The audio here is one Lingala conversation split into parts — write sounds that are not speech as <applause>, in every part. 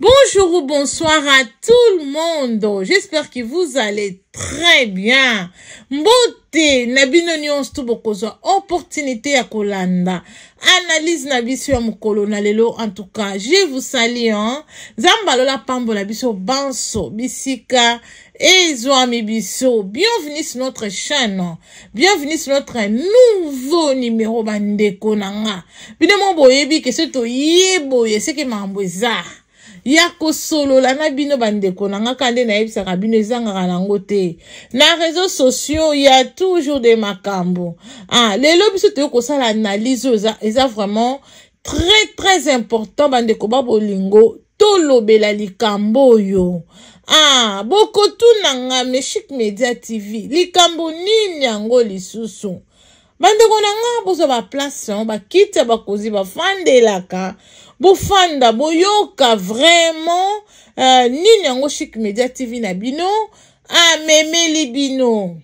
Bonjour ou bonsoir à tout le monde. J'espère que vous allez très bien. Mbote, nabino nyons tout bokozwa opportunité ya kolanda. Analyse na biso ya mokolo na lelo en tout cas. Je vous salue hein. Zamba lola pambo na biso banso bisika ezwami biso. Bienvenue sur notre chaîne. Bienvenue sur notre nouveau numéro bandeko nanga. Bino mo boyebi ke se to yeboye se ke mambo ezar. ya kosolola na bino bandeko na nga ka nde nayebisaka bino ezangaka nango te na réseau sociaux ya toujours de makambo ah, lelo biso toyei kosala analyse oyo eza, eza vraiment très très important bandeko ba bolingo tolobela likambo oyo ah, bokotunanga meshik media tv likambo nini yango lisusu bandeko na nga bozwa baplace yango bakiti ya bakonzi bafandelaka bofanda boyoka vraiment uh, nini yango chic media tv na bino amemeli ah, bino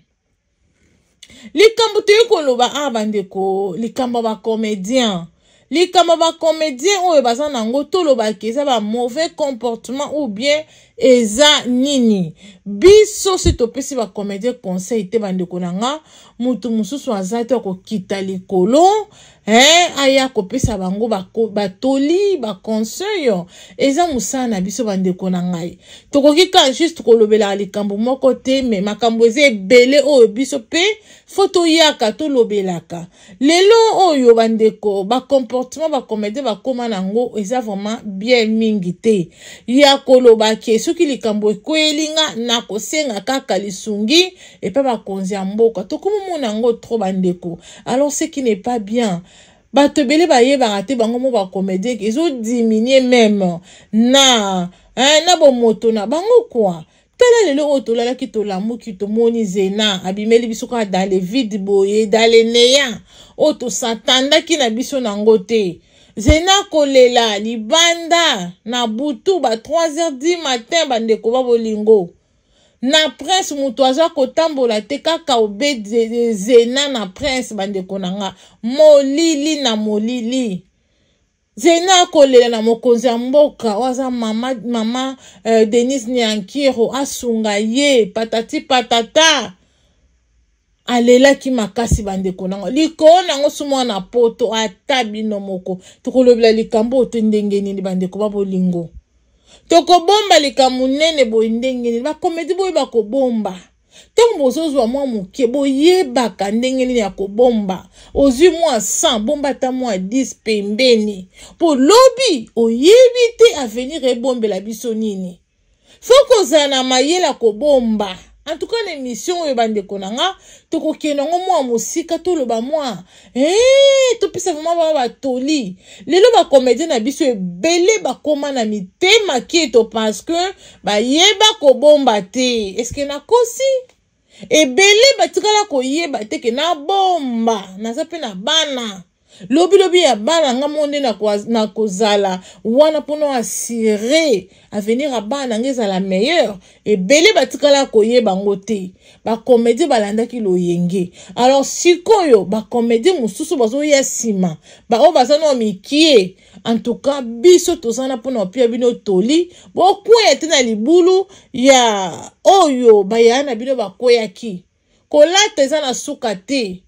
likambo toyei koloba a bandeko likambo ya bacomédien likambo ya bacomédien oyo baza nango tolobaki eza bamauvais comportement ou bien eza nini biso si topesi bacomédien conseil te bandeko na nga motu mosusu aza te akokita likolo eh, aya kopesa bango batoli baconseil eza mosala na biso bandeko na ngai tokoki ka juste kolobelaka likambo moko te me makambo eza ebele oyo biso mpe fo toyaka tolobelaka lelo oyo bandeko bacomportement bacomédien bakóma nango eza vraiment bien mingi te ya koloba ke soki likambo ekweyeli nga na kosenga kaka lisungi epai bakonzi ya mboka tokomomona yango tro bandeko alors ce qui n'est pas bien bato ebele bayebaka te bango mo bacomédien ezodiminue meme na hein, na bomoto na bango kwa tala lelo oyo tolalaki tolamuki tomoni zena abimeli biso kaka dans le vide boye dans le néant oyo tosatandaki na biso nango te zena kolela libanda na butu ba 3 h du matin bandeko ba bolingo na prince moto aza kotambola te kaka obedi zena na prince bandeko na nga molili na molili zena akolela na mokonzi ya mboka oyo aza mama, mama euh, denise niankiro asunga ye patati patata alelaki makasi bandeko nango likolo nango somo wana poto ata bino moko tokolobela likambo oyo te ndenge nini bandeko ba bolingo tokobomba likambo nene boye ndenge nini bakomedi boye bakobomba ntango bozozwa mwa moke boyebaka ndenge nini ya kobomba ozwi mwa 100 bomba ata mwa 10 pembeni bolobi oyebi te avenir ebombela biso nini fo kozala na mayele ya kobomba en tout cas na émission oyo bandeko na nga tokokenda yango mwa mosika toloba mwa topesa vraimen baa batoli lelo bacomédien na biso ebele bakóma na mitema keto parce que bayeba kobomba te estce nakosi ebele eh, batikala koyeba te ke nabomba naza mpe na bana lobilobi ya bana nga mo nde na kozala wana mpona asire avenir ya bana na nga ezala meilleur ebele batikala koyeba ngo te bakomédie balandaki loyenge alors sikoyo bakomédie mosusu bazoya nsima baoyo baza na mikie en tout cas biso tozana mpona opia bino toli bokwea te na libulu ya oyo bayaya na bino bakweyaki kolata eza na suka te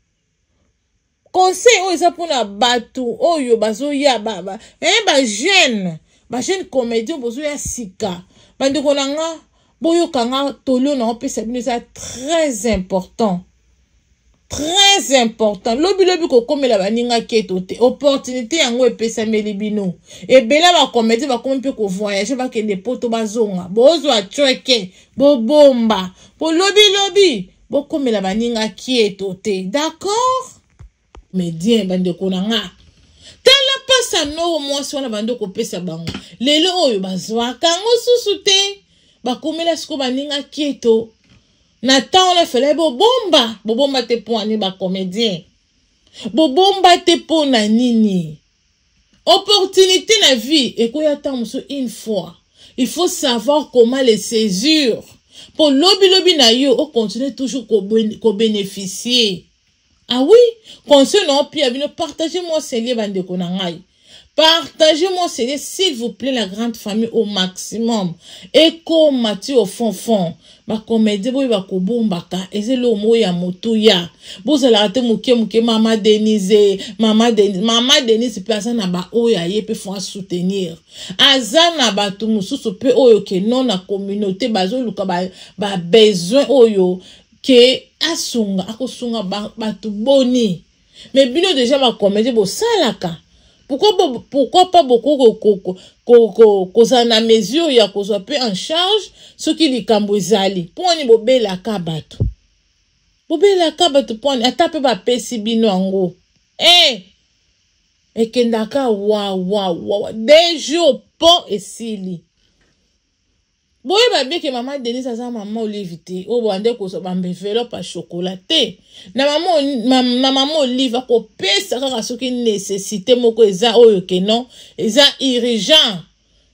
conseil oyo eza mpona bato oyo bazoya bajeune eh, bajeune comédien bozoya sika bandeko na nga boyoka nga tolio na opesa bino eza très important très important lobilobi kokomela baninga keto te opportunité yango epesameli bino ebele bakomedi bakomi mpe kovoyage bakende po to bazonga bozwa treke bobomba po lobilobi bokomela baninga kieto te d'accord me dien bandeko na nga tala mpasa noro mwasi wana bande kopesa bango lelo oyo bazwaka yango susu te bakomela sikoyo baningaki eto na ntan wana efele bobomba bobomba te mpo ani bacomédien bobomba te mpo na nini opportunité na vie ekoya ntan mosu une fois il faut savoir comment les saisure mpo lobilobi na yo ocontinue toujours kobénéficie ko awi ah conseil na yo mpe ya bino partage mwa selie bandeko na ngai partage mwa selie s'il vous plaît la grande famille au maximum ekóma ti au fonfon bacomédie boyo bakobombaka eza eloko moko ya motu ya bozalaka te moke moke mama denise mama denise mama denise mpe aza na baoyo oh, aye mpe fo asoutenir aza na bato mosusu mpe oyo oh, ke non na communauté bazoluka babesoin ba oyo ke asunga akosunga bato boni me bino deja bakomedi bosalaka pourkui pa bokoki kozala na mesure ya kozwa mpe en charge soki likambo ezali mponi bobelaka bato bobelaka bato mponi ata mpe bapesi bino yango e ekendaka wawawawa de jour mpo esili boyeba bien ke mama denise aza mama olive te oyo boande kozwa baenveloppe ya shokola te na mama olive akopesa kaka soki nécessité moko eza oyo kenon eza urgent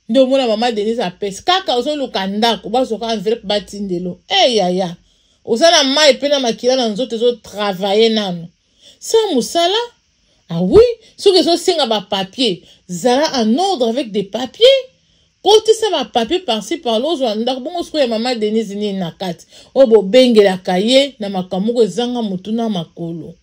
nde omona mama denise apesa kaka ozoluka ndako bazwa kaka enveloppe batindelo eyaya eh, oza na mai mpe na makila na nzoto ezotravaye nano sa mosala awi ah soki ezosenga bapapier zala en ordre avec des papiers kotisa bapapie parci parle ozwa ndako bongo sikoyo ya mama denise nini na kati oyo oh, bobengelaka ye na makambo moko ezanga motu na makolo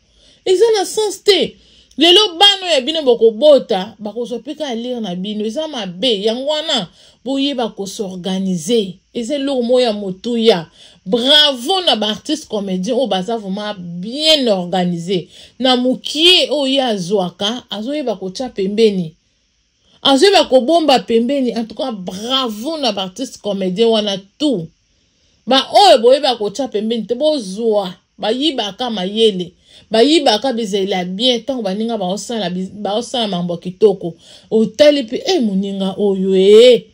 eza na sens te lelo bana ya bino bokobota bakozwa mpe ka lire na bino eza mabe yango wana boyeba kosorganize eza eloko moko ya motuya bravo na baartiste comédien oyo baza vraimen bien organise na mokie oyo ye azwaka azoyeba kotya pembeni azwi bakobomba pembeni antuka bravo na baartiste comédien wana tu baoyo boyeba kotya pembeni te bozwa bayibaka mayele bayibaka bizela bien ntango baninga baosala mambo ya kitoko otali mpe e moninga oyo e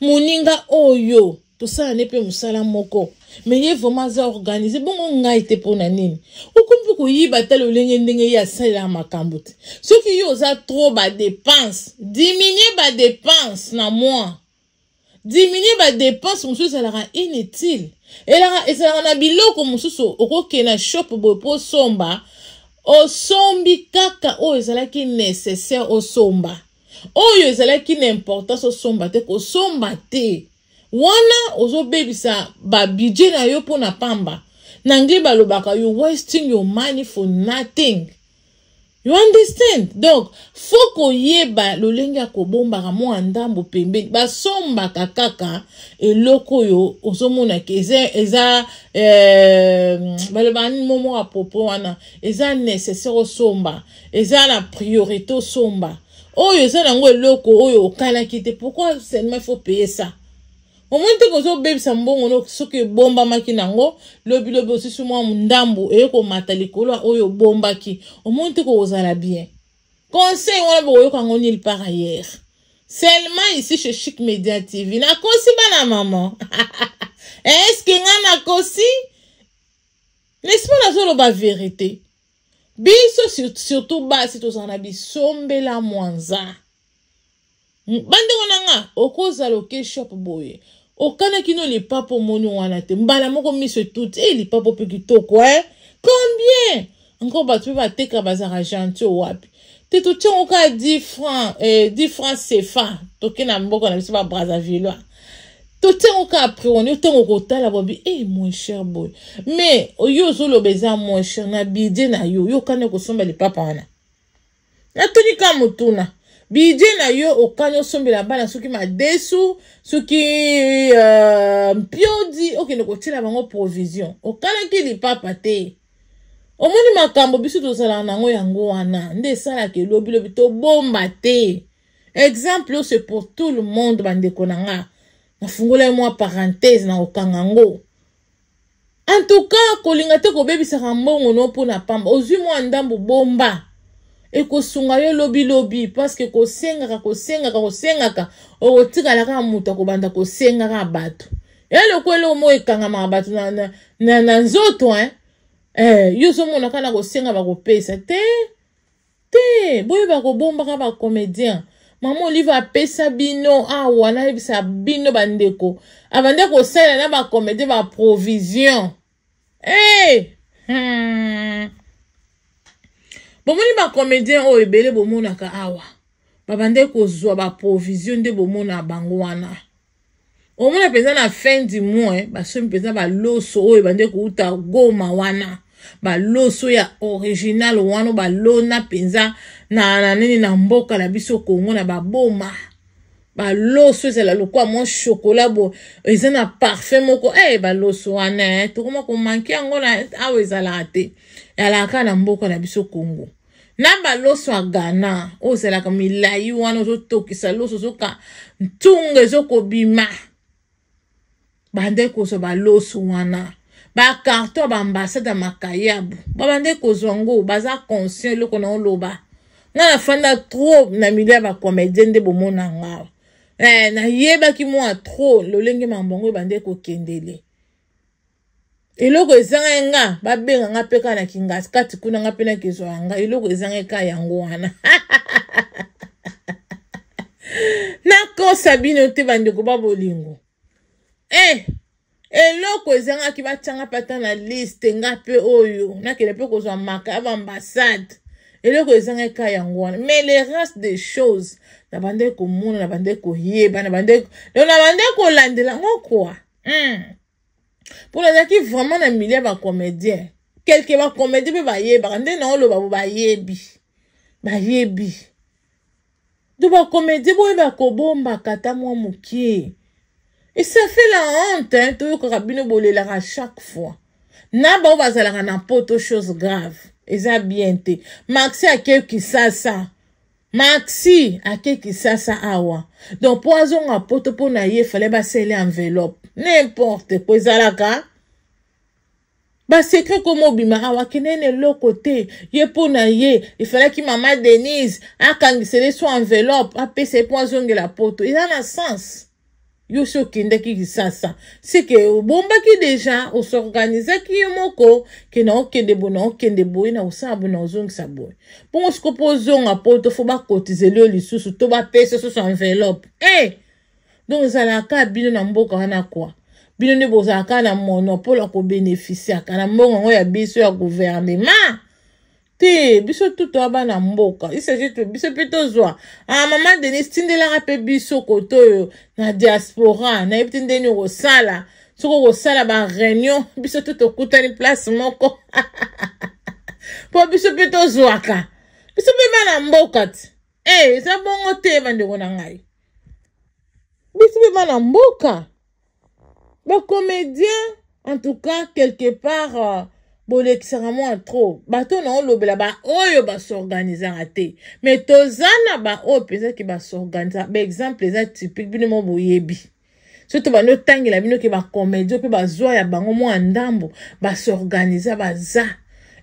moninga oyo tosala ne mpe mosala moko me ye vraimen aza organize bongo ngai te mpona nini okomi mpe koyiba tala olenge ndenge ye asalelaka makambo te soki ye oza tro badepense diminue badepense na moi diminue badepense mosusu ezalaka inutile elaka ezalaka na biloko mosusu okokenda shop boye mpo osomba osombi kaka oyo ezalaki nécessaire osomba oyo ezalaki na importance osomba te kosomba te wana ozobebisa babidje na yo mpona pamba na ngai balobaka you wasting your money for nothing you understand donc fo koyeba lolenge ya kobombaka mwa ndambo pembeni basombaka kaka eloko oyo ozomonaka eza eza eh, balobaka nini momo apropos wana eza nécessaire osomba eza na priorité osomba oyo eza nango eloko oyo okalaki te pourquoi seulement ifo paye ça omoi ntango ozobebisa mbongo soki ebombamaki nango lobilobi osusu mwa ndambu eyekomata likolo oyo obombaki omoi ntango ozala bien conseil wana bokoyoka yango nile par ayere seulement ici chez chic media tv nakosi bana mama <laughs> eske nga nakosi nesi mpo nazoloba verité biso surtout basi tozala na bisombela mwa nzaa bandengo na nga okozala okeshop boye okana kino lipapo omoni wana te mbala moko miso etuti e eh, lipapo mpe kitoko e eh? combien encore bato mpe bateka bazalaka gentil owapi te totiango kaka 10 franc eh, 10 franc cefa toke na mboka na biso babrazavillois totiango kaka prewani otango kotala bobi e eh, moins cher boye mais yo ozoloba eza moins cher na bidie na yo yo okana kosomba lipapa wana natoni ka motuna bidie na yo okani osombela bana soki madesu soki uh, mpiodi okende kotiela bango provision okanaki lipapa te omoni makambo biso tozalaka nango yango wana nde esalaka elobilobi tobomba te exemple oyo c'est pour tout le monde bandeko na nga nafungolai mwa parenthèse na kokanga ngo en tout cas kolinga te kobebisaka mbongono mpona pamba ozwi mwa ndambo bomba ekosunga yo lobilobi parceke kosengaka kosengaka kosengaka okotikala kaka moto akobanda kosenga kaka bato ya loko eloko moko ekangamaka bato na, na, na, na nzoto e eh, yo ozomona kana kosenga bakopesa te te boye bakobombaka bacomédien mama olive apesa bino awa nayebisa bino bandeko abandi kosalela na bacomédien baprovision e eh, hey! hmm. bomoni bacomédien oyo ebele bomonaka awa babande kozwa baprovision nde bomona bango wana omona mpenza na fin du mois basomi mpenza baloso oyo bande kouta goma wana baloso ya original wana balona mpenza na na nini na mboka na biso kongo na baboma baloso ezala lokwa mwa shokola bo eza na parfum moko e hey, baloso wana eh, tokoma komanke yango na awa ezalaka te ezalaka na mboka na biso kongo lamba loso ya ghana oyo ezalaka milai wana ozotokisa loso ozoka ntunga ezokobima bandeki kozwa baloso wana bakarton ya baambasade ya makayabu babandeki kozwa ngo baza conscient eloko na oloba nga nafanda trop na milio ya bacomédien nde bomona nga eh, nayebaki mwa trop lolenge mambongo ebandeki kokendele eloko ezanga ye nga babenga nga mpe kaka na kingasi kati kuna nga mpe nakezwa yanga eloko ezanga ye kaka yango wana <laughs> nakosa bino te bandeko ba bolingo e eloko ezangaki batianga mpata na liste nga mpe oyo nakende mpe kozwa maka ya baambassade eloko ezanga eka yango wana mais le race des choses na bandeki komona na bandeki koyeba na bandeki don na bandeki kolandela ngo kwa mm. mpona ezalaki vraiment na milie ya bacomédien kelke bacomédien mpe bayebaka nde na oloba bo bayebi bayebi do bacomédien boyeba kobombaka ata mwa mokie e ça fait la honte toyokaka bino bolelaka chaque fois na bao bazalaka na poto chose grave eza bien te maxi akeki sasa maxi akekisasa awa donc mpo azonga poto mpo na ye fale basele enveloppe nimporte po ezalaka basekre komi obima awa akendeni eloko te ye mpo na ye efalaki mama denise akangisele so enveloppe apesa ye mpo azongela poto eza na sens yo so okendaki kisasa seke obombaki deja osorganizaki yo moko ke na okende boye na okende boye na osala boye na ozongisa boye bongo siko mpo ozonga mpo tofo bakotizeli yo lisusu to bapesa susu enveloppe e eh! hey! donc ezalaka bino na mboka wana kwa bino nde bozalaka na monopole ya kobénéficiaka na mbongo yango ya biso ya guvernema te biso tu toya bana mboka isagi biso mpe tozwa a ah, mama denis tindelaka mpe biso kote oyo na diaspora nayebi te ndeni okosala soki okosala bareunion <laughs> biso tu tokutani place moko mpo <laughs> biso mpe tozwaka biso mpe bana mboka ti e eh, eza bongo te bandeko na ngai biso mpe bana mboka bacomédien en tout cas quelque part uh, bolekisaka mwana tro bato na olobela baoyo basorganizaka te me toza na baoyo mpenzaki basorganizaka baexemple eza typique bino mo boyebi so to bandi otangela bino ke bacomédie mpe bazwa ya bango mwa ndambo basorganiza baza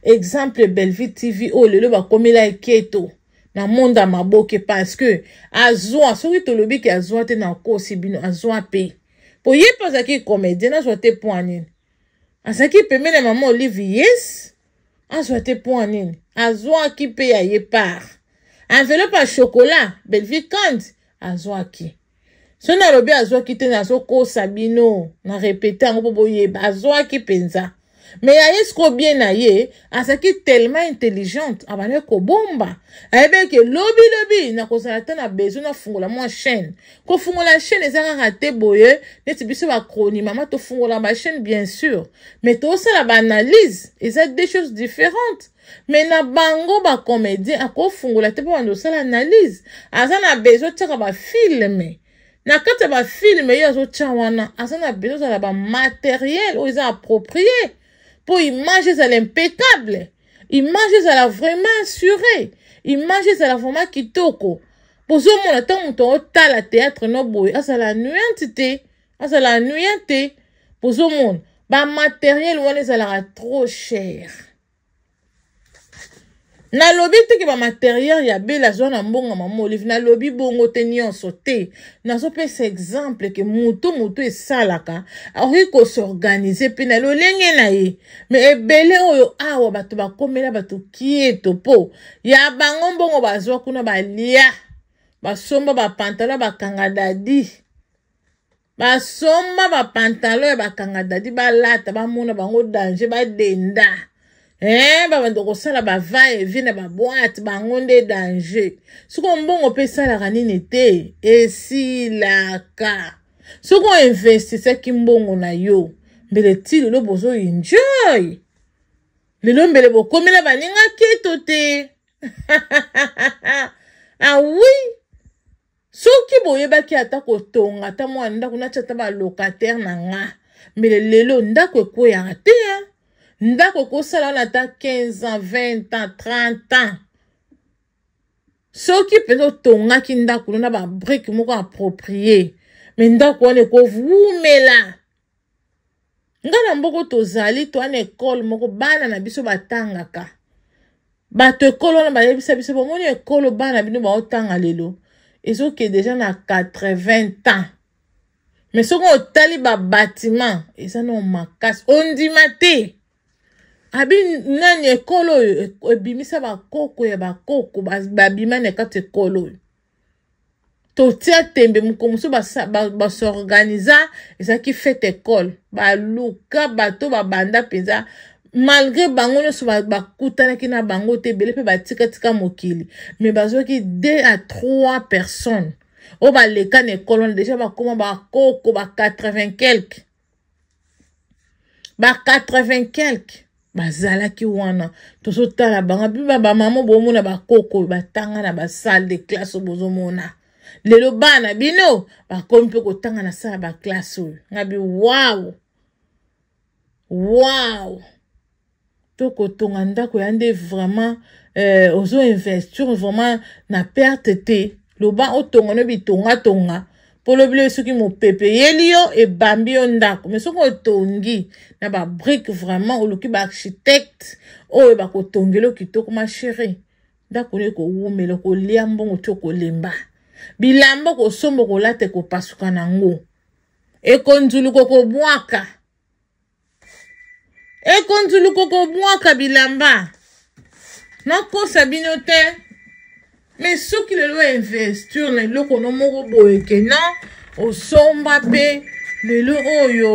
exemple belleville tv oyo lelo bakomela eketo na monde ya maboke parceke azwa soki tolobi ke azwa te na kosi bino azwa mpe boye mpe azalaki comédien nazwa te point nini azalaki pembeni ya mama olive yes azwa te point nini azwaki mpe ya ye part enveloppe ya shokola belvie kande azwaki so nalobi azwaki te nazokosa bino na repete yango mpo boyeba azwaki mpenza me yaye siko bien na ye azalaki tellement intelligente abandaki kobomba ayebeki lobilobi na kozala te na besoin nafungola mwa chaîne kofungola chaîne eza kaka te boye neti biso bakroni mama tofungola bachaîne bien sûr me tozosala baanalyse eza deux choses différentes me na bango bacomédien akofungola te mpo bando osala analyse aza na besoin otiaka bafilme na kati ya bafilme ye azotia wana aza na besoin ozala bamateriele oyo eza approprie mpo image ezala impeccable image ezala vraiment assuré image ezala vraiment kitoko bozomona ntango moto aotala théâtre no boye azala ah, anuyante te azala ah, anuya te bozomona bamateriele wana ezalaka trop chere nalobi teke bamateriele ya bele azwa na mbongo mama olive nalobi bongo te nyonso te nazopesa exemple ke motu motu esalaka akoki kosorganize mpe na lolenge na ye me ebele oyo awa bato bakomela bato kieto mpo ya bango mbongo bazwa kuna balia basomba bapantalon bakanga dadi basomba bapantalon ya bakanga dadi balata bamona bango danger badenda ba Eh, babanda kosala bava evi na babwate bango nde danger sikoyo mbongo mpe esalaka nini te esilaka soki oinvestisaki mbongo na yo mbele ti lelo bozoenjoy lelo mbele bokomi na baninga keto te awi <laughs> ah soki boyebaki ata kotonga ata mwana ndako nati ata balokatere na nga mbele lelo ndako ekweyaka te ndako okosala wana ata 15 ans 20 ans 30 ans soki mpenza otongaki ndako no na babrike moko aproprie me ndako wana ekovumela nga na mboko tozali towana ekole moko bana na biso batangaka bato ekolo wana bayebisa biso bomoni ekolo bana bino baotanga lelo ezoke deja na 80 ans me soki otali babatima eza no makasi ondima te abi nani ekolo oyo e-, ebimisa bakoko ya bakoko babima na kati ekolo oyo totia tembe moko mosusu basorganiza ezalaki fete ekole baluka bato babanda mpenza malgré bango nyonso bakutanaki na bango te ebele mpe batikatika mokili me bazwaki deux à trois personnes oyo baleka na ekole wana deja bakoma bakoko ba 80 quelque ba 80 quelque bazalaki wana tozotala bango biba bamama bomona bakoko oyo batanga na basalle de classe oyo bozomona lelo bana bino bakomi mpe kotanga na sala baklasse oyo ngabi waw waw to kotonga ndako ya nde vraiment eh, ozo investire vraiment na perte te loba otonga no bitongatonga polobeli yo soki mopepe yeli yo ebambi yo ndako me soki otongi na babrike vraiment oluki baarchitecte oyo bakotongela yo kitoko mashéri ndako no ekowumela okolia mbongo ti okolemba bilamba okosomba okolata ekopasuka nango ekonzuluka okobwaka ekonzuluka okobwaka bilamba nakosa bino te me soki lelo investure na eloko no moko boyeke non osomba mpe lelo oyo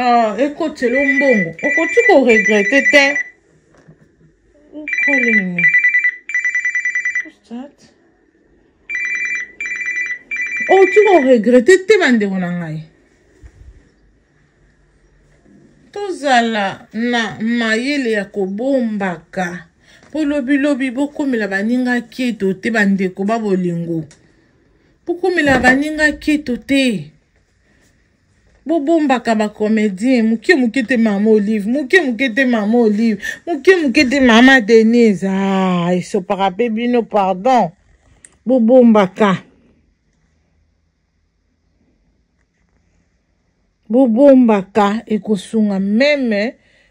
uh, ekotela mbongo okoki koregrete te calling me. What's that? okoki koregrete te bandeko na ngai tozala na mayele ya kobombaka mpo lobilobi bokomela baninga keto te bandeko ba bolingo bokomela baninga keto te bobombaka bacomédien moke moke te mama olive moke moke te mama olive moke moke te mama denise a esopaka mpe bino pardon bobombaka bobombaka ekosunga meme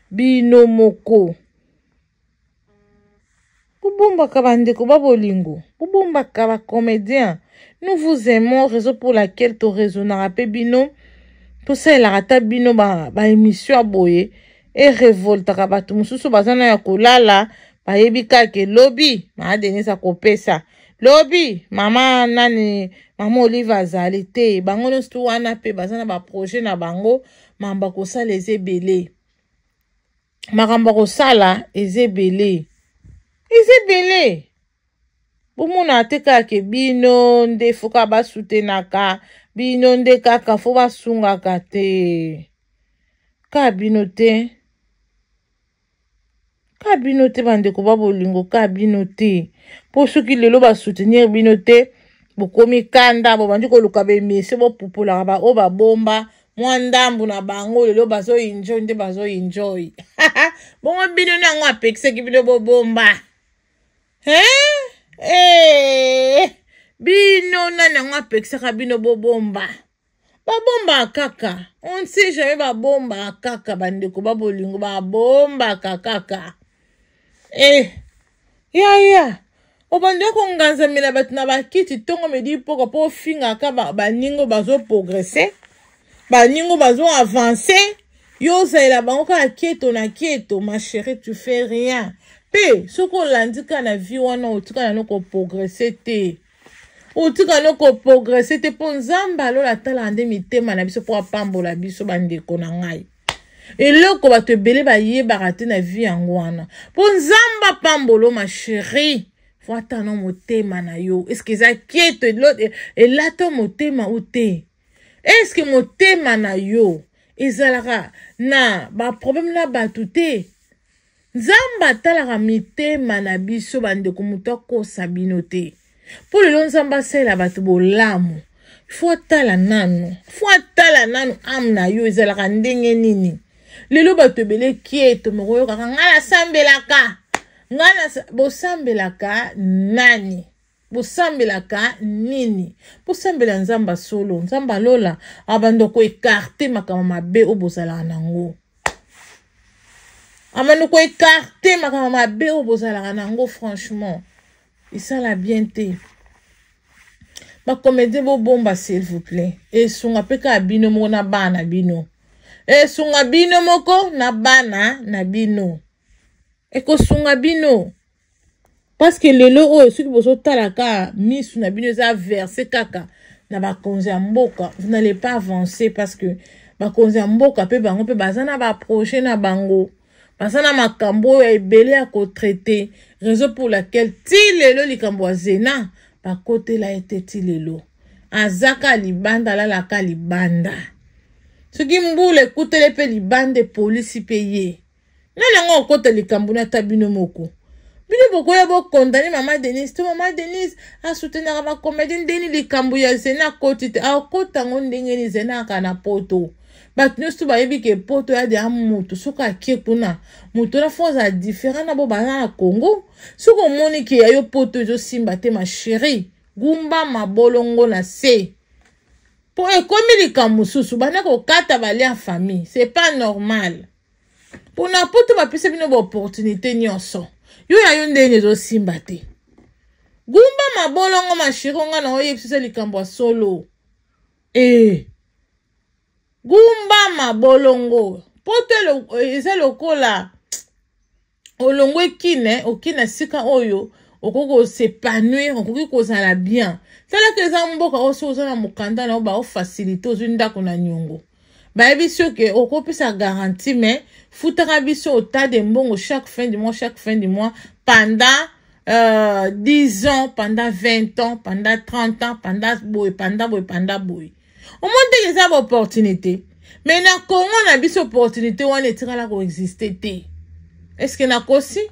bino moko bobombaka bandeko ba bolingo bobombaka bacomédien nous vous aimons raison pour laquelle toraisonnaka mpe bino tosalelaka ata bino baémission ba ya boye erevoltaka bato mosusu baza na ya kolala bayebi kaka elobi mama denise akopesa lobi mama nani mama olive azali te bango nyonso to wana mpe baza na baprojet na bango makambo ya kosala eza ebele makambo ya kosala eza ebele iza ebele bomona te kaka bino nde foka basutenaka bino nde kaka fo basungaka te ka bino te ka bino te bandeko ba bolingo ka bino te mpo soki lelo basoutenir bino te bokomi kanda bobandi koluka bemese bopupulaka baoyo babomba mwa ndambu na bango lelo bazoenjoy nde bazoenjoy <laughs> bongo bino ni yango apekisaki bino bobomba e bino nani yango apekisaka bino bobomba babombaka kaka on sait jamais babombaka kaka bandeko ba bolingo babombaka kaka e eh! yaya obandi okonganzamela bato na bakiti ntongo medi mpoko mpo ofingaka baningo bazoprogrese baningo bazoavance yo ozalela bango kaka keto na keto ma chéri tu fais rien mpe soki olandi kaka na vi wana otikala no koprogrese te otika no koprogrese te mpo nzambe alola atalaka nde mitema na biso mpo apambola biso bandeko na ngai eloko bato ebele bayebaka te na vi yango wana mpo nzambe apambolo masheri fo atano motema na yo eske eza kieto elata motema o te eske motema na yo ezalaka na baproblème na bato te nzambe atalaka mitema na biso bandeko moto akosa bino te mpo lelo nzambe asalela bato bolamu fo atala nano fo atala nano ame na yo ezalaka ndenge nini lelo bato ebele kieto moko oyokaka ngai nasambelaka ngai bosambelaka nani bosambelaka nini bosambela nzambe solo nzambe alola abanda koekarte makambo mabe oyo bozalaka nango amani koekarte makambo mabe oyo bozalaka na yango franchement esala bien te bacomédien bobomba s'il vous plaît esunga mpe kaka bino moko na bana na bino esunga bino moko na bana na bino ekosunga bino parceke lelo oyo soki bozotala kaka misu na bino eza verse kaka na bakonzi ya mboka vous n'allez pas avancer parce que bakonzi ya mboka mpe bango mpe baza na baproje na bango baza na makambo oyo ebele ya kotraite raison pour laquelle ti lelo likambo ya zena bakotela ye te ti lelo azaka libanda alalaka libanda soki mbula ekutele mpe libanda epolisi mpe ye nani yango okota likambo na ata bino moko bino bokoya bokondane mama denise to mama denise asutenaka bakomedie ndeni likambo ya zena akoti te akota yango ndenge ni zena aka na poto bato nyonso bayebi ke poto ya deya moto soki akie kuna moto wana fo azala différent na bo baza na congo soki omoni ke yayo poto ezosimba te masheri gumba mabolongo na se mpo ekomi likambo mosusu bana kokata balia famille c'est pas normal mpona poto bapesa bino baopportunité nyonso yo yayo ndenge ezosimba te gumba mabolongo masheri onga na oyebisisa likambo ya solo e eh. ngumbama bolongo mpo te eh, eza lokola olongwe kine okina esika oyo okoki kosepanouir okoki kozala bien talaka eza mboka oyo soki oza na mokanda na yo baofasilite ozwi ndako na niongo bayebi soki okopesa garanti me futaka biso otade mbongo chaque fin du mois chaque fin du mois pendant euh, 10 ans pendant 20 ans pendant 30 ans pendant boye pendant boye pendant boye omonde ke eza baopportunité me na kongo na biso opportunité wana etikala koexiste te eske nakosi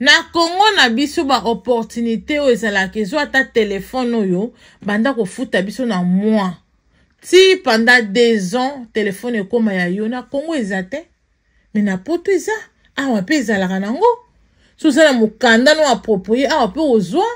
na kongo na biso baopportunité oyo ezalaka ezwa ata telefone oyo banda kofuta biso na mwa ti pendant deux ans telefone ekóma ya yo na kongo eza te me na poto eza awa mpe ezalaka nango sozala mokanda no aproprie awa mpe ozwa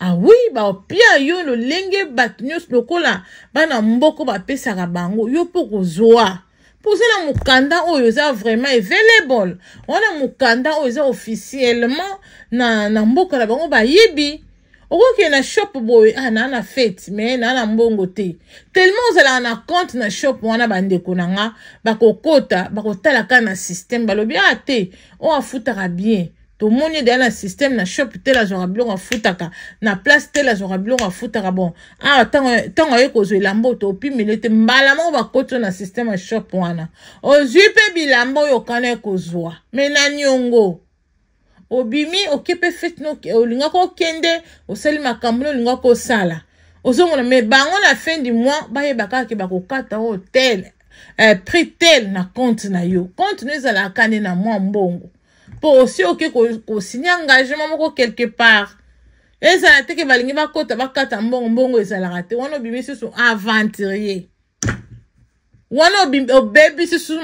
awi ah bapia yo lolenge bato nyonso lokola bana mboka bapesaka bango yo mpo kozwa mpo ozala mokanda oyo eza vraiment available wana mokanda oyo eza officiellement na, na mboka na bango bayebi okoke na shop boye ah naa na fete me naa na mbongo te tellement ozalaka na compte na shop wana bandeko na nga bakokota bakotala kaka na systeme balobi ah te oyo afutaka bien tomoni ede na systeme na shop te lazwaka biloko afutaka na place te lazwaka biloko afutaka bon awa ntango aye kozwa elamba to opimeli te mbala moko bakoti na systeme ya shop wana ozwi mpe bilamba oyo okana ye kozwa me na niongo obimi oke mpe feti olingaka okende osali makambo ne olingaka osala ozomona me bango na fin du mois bayebaka ke bakokata oyo tel eh, prix tel na compte na yo compte no ezalaka nde na mwa mbongo aussi ok oke un engagement moko quelque part te te aventurier baby c'est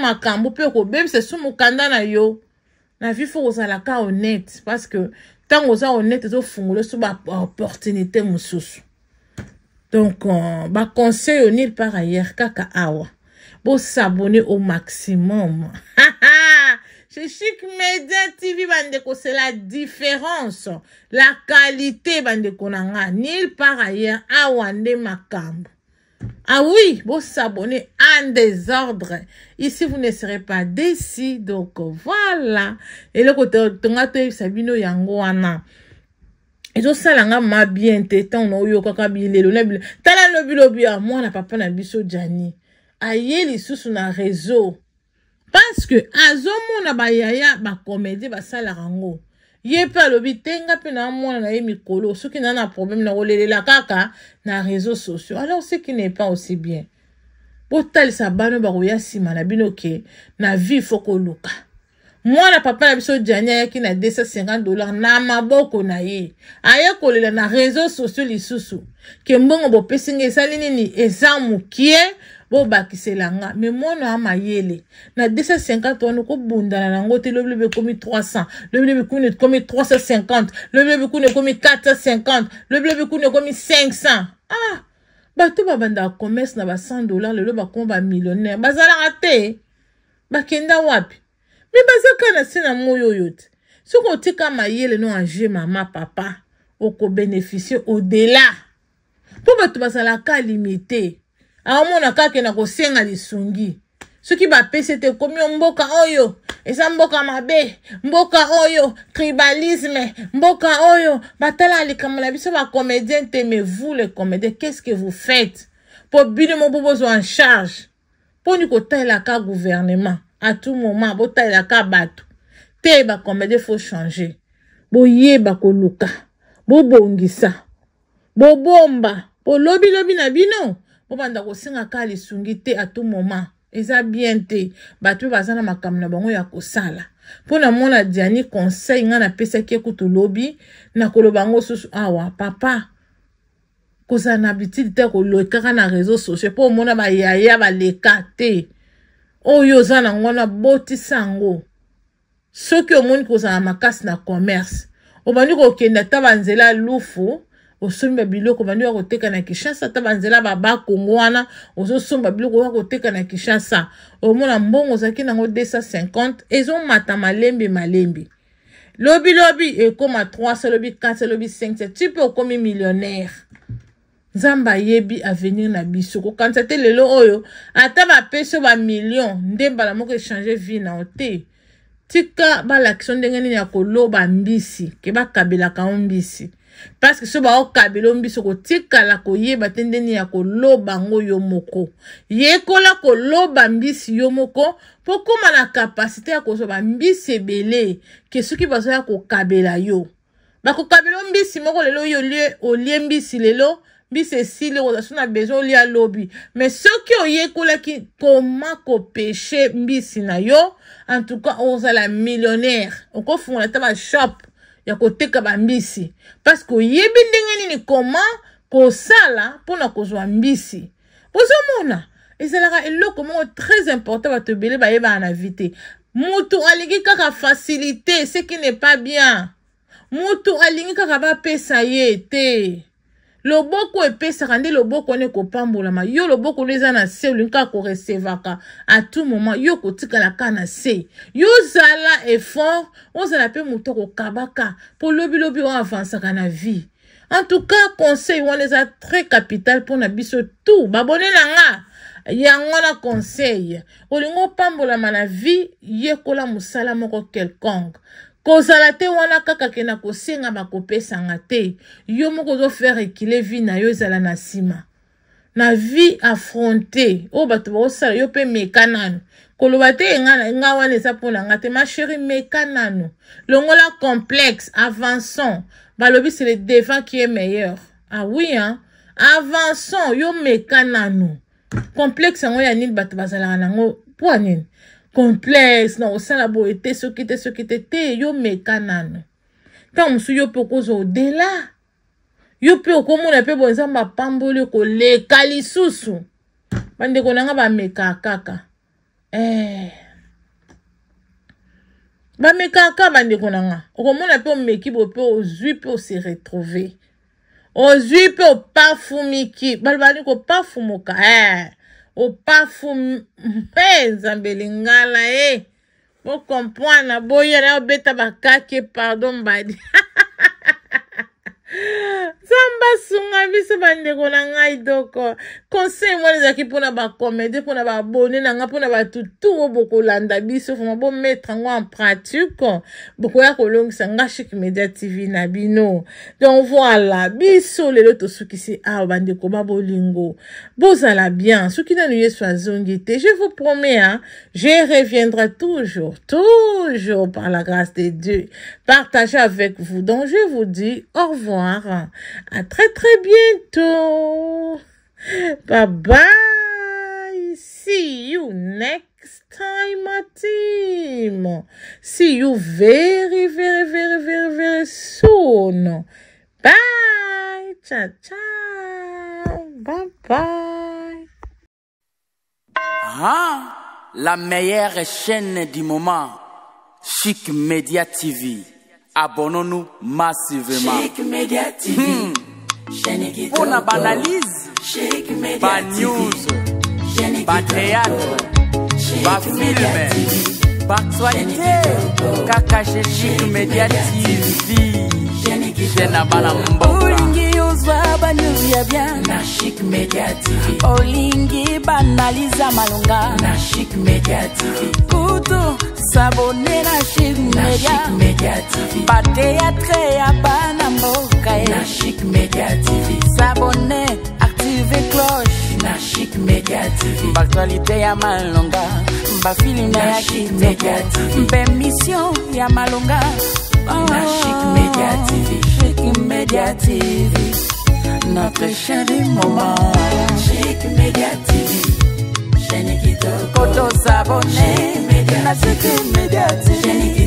mon candana yo na vie honnête parce que tant oza honnête ezofungola opportunité baopportunité sous donc ba euh, conseil par ailleurs kaka awa s'abonner au maximum <laughs> chez Chic Media TV bandeko c'est la différence la qualité bandeko na nga nulle part ailleurs awa nde makambo ah oui bosabone en désordre ici vous ne serez pas déçu donc voilà eloko tonga toyebisa bino yango wana ezosala nga mabien te ntango oyokaka bilelo na bilo tala no bilobi ya mwana papa na biso jani aye lisusu na réseau parceke azomona bayaya bakomedie basalaka yango ye mpe alobi tenga mpe naamona na ye mikolo soki naa na problème na kolelela kaka na réseau sociaux alors ce qui n'est pas aussi bien botalisa bano bakoya nsima na bino ke na vie fo koluka mwana papa na biso jani ayaki na 250 dollar na maboko na ye aye kolela na réseau sociaux lisusu ke mbongo bopesi ngai esali nini eza mokie bobakiselanga me mwana ya mayele na 250 wana okobundana nango te lobile bekomi 300 lobile bikuni ekomi 350 lobile bikuni ekomi 450 lobile bikuni ekomi 500 ah bato babandaka commerce na ba 100 dollar lelo bakoma bamillionnaire bazalaka te bakenda wapi me baza kaka na se na moi oyo te soki otika mayele no ange mama papa okobénéficie au-delà mpo bato bazalaka limité aomona kaka na kosenga lisungi soki bapesi ete ekomi yo mboka oyo eza mboka mabe mboka oyo tribalisme mboka oyo batala likambo na biso bacomédien te mais vous le comédien qu'est-ce que vous faites mpo bino mo mpo bozwa en charge mponi kotalelaka gouvernement à tout moment botalelaka bato te bacomédien faut changer boyeba koluka bobongisa bobomba bolobilobi na bino obanda kosenga ka lisungi te ato moma eza bien te bato mpe baza na makambo na bango ya kosala mpona mona diani conseil ngai napesaki ye kutu lobi na koloba yango susu awa papa kozala na bitili te kolekaka na réseau sociaux mpo omona bayaya baleka te oyo oza na yango wana botisa yango soki omoni kozala makasi na commerce obandi kokende ata banzela lufu osombi babiloko bandi oya koteka na kinshasa ata banzela babakongo wana ozosombi babiloko oya koteka na kinshasa omona mbongo ozalaki nango 250 ezomata malembe malembe lobi lobi ekóma 3 lobi 4 lobi 5 ti mpe okómi millionnaire nzambe ayebi avenir na biso kokanisa te lelo oyo ata bapesi yo bamillion nde mbala moko echange vie na yo te tika balakisa ndenge nini ya koloba mbisi ke bakabelaka yo mbisi parceke so baokabela biso kotikala koyeba te ndeni ya koloba ngo yo moko yekola koloba mbisi yo moko mpo kóma na kapasité ya kozwa bambisi ebele ke soki bazoya kokabela yo bakokabela mbisi moko lelo oyo olie mbisi lelo mbisi esili kozwa so na besoin olia lobi me soki oyekolaki koma kopeshe mbisi na yo en tout cas okozala millionnaire okofungola ta bashop ya koteka bambisi que yebi ndenge ni koma pour n'a kozwa mbisi bozomona ezalaka eloko comment très important ba ebele ba na invité. Moutou aligi kaka facilité ce qui n'est pas bien Moutou alingi kaka bapesa yete. te loboko epesaka nde loboko wana ekopambolama yo loboko wana eza na se olingi kaka koresevaka atu moma yo kotikala kaka na se yo ozala effort ozala mpe moto akokabaka mpo lobilobi oyo avansaka na vie en tout cas conseil wana eza très capital mpona biso tout babone na nga yango wana conseil olingi opambolama na vie yekola mosala moko quelconque kozala te wana kaka ke na kosengama kopesanga te yo moko ozofaire ekile vi na yo ezala na nsima na vie affronte oyo bato bakosala yo mpe meka nano koloba te nga wana eza mpona nga te masheri meka nano longola complexe avançon balobi c'est le devant qui est meilleur ah oui hein? avançon yo meka nano complexe yango ya nini bato bazalaka nango mpo ya nini complexe na kosala boye te soki te soki te te yomeka nano ntango mosusu yo mpe okozwa odela yo mpe okomona mpe boye nzambe apamboli koleka lisusu bandeko na nga bameka kaka eh. bameka kaka bandeko na nga okomona mpe omeki boye mpe ozwi mpe ose retrouve ozwi mpe opafumiki balobani kopafumoka eh. opafu e nzambe lingala e eh. bokompwana boyela obeta bakake pardon mbadi <laughs> nzambe asunga biso bandeko na ngai doko conseil mwana ezalaki mpona pona ba babone na ba mpona batutu oyo bokolanda biso vraimen bomettre yango en pratique bokoya long sanga chik media tv na bino donc voilà biso si tosukisi bande bandeko ba bolingo la bien soki nanu yesu azongi te je vous promets hein, je reviendrai toujours toujours par la grâce de dieu partager avec vous donc je vous dis au revoir à très très bientôt. Bye bye. See you next time, my team. See you very, very, very, very, very soon. Bye. Ciao, ciao. Bye bye. Ah, la meilleure chaîne du moment. Chic Media TV. abonnons-nous massivement. Hmm. Pour la banalise, ba news, ba théâtre, ba film, ba actualité, kaka chez Chic Media TV. Tena bala mboka Ulingi uzwa banu ya bia Na Chic Media TV Ulingi banaliza malunga Na Chic Media TV Kutu Media Media TV Pate atre ya bana mboka e. Na Chic Media TV S'abonner, active cloche Na Chic Media TV Baktualite ya malonga Bafilime ya kitoko mission ya malonga oh. Na Chic oh, Media TV Chic Media TV Notre du moment Chic Media TV Chéni Kitoko Koto s'abonner Chic Media TV Na Chic Media TV Chéni